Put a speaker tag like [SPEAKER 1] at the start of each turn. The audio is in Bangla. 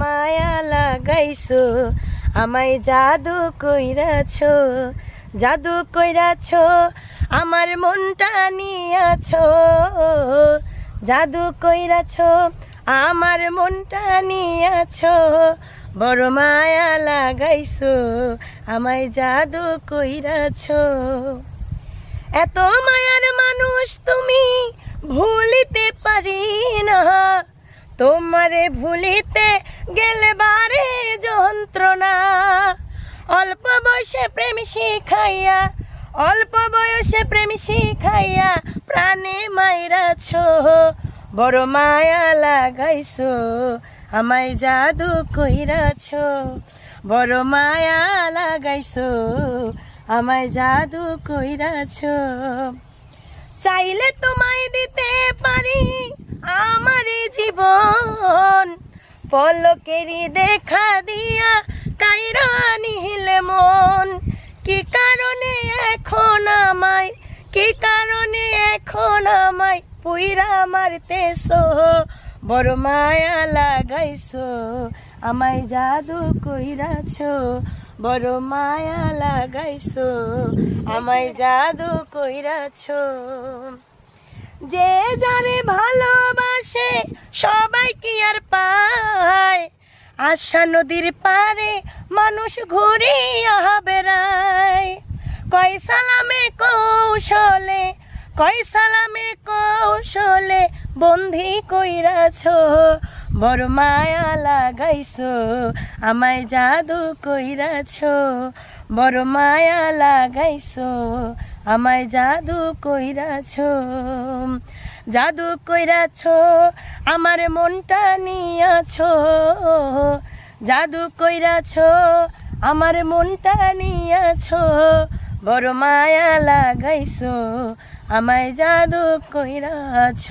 [SPEAKER 1] মায়া লাগাইছো আমায় জাদু কইরাছ জাদু কইরাছ আমার মনটা নিয়াছ জাদু কইরাছ আমার মনটা নিয়াছ বড় মায়া লাগাইছো আমায় জাদু কইরাছ এত মায়ার মানুষ তুমি ভুলিতে পারি না তোমারে ভুলিতে গেলে বারে যন্ত্রণা অল্প বয়সে প্রেম শিখাইয়া অল্প বয়সে প্রেম শিখাইয়া প্রাণে মাইরাছ বড় মায়া লাগাইছো আমায় জাদু কইরাছ বড় মায়া লাগাইছো আমায় জাদু কইরাছ চাইলে তোমায় দিতে পারি আমার জীবন পলকেরি দেখা দিয়া কাইরা রানিহিলে মন কি কারণে এখন আমায় কি কারণে এখন আমায় পুইরা মারতেছ বড় মায়া লাগাইছ আমায় জাদু কইরাছ বড় মায়া লাগাইছ আমায় জাদু কইরাছ যে যারে ভালোবাসে সবাই কি আর পায় আশা নদীর পারে মানুষ ঘুরিয়া বেড়ায় কয় সালামে কৌশলে কয় সালামে কৌশলে বন্ধি কইরাছ বড় মায়া লাগাইছো আমায় জাদু কইরাছ বড় মায়া লাগাইছো আমায় জাদু কইরাছ জাদু কইরাছ আমার মনটা নিয়াছ জাদু কইরাছ আমার মনটা নিয়াছ বড় মায়া লাগাইছ আমায় জাদু কইরাছ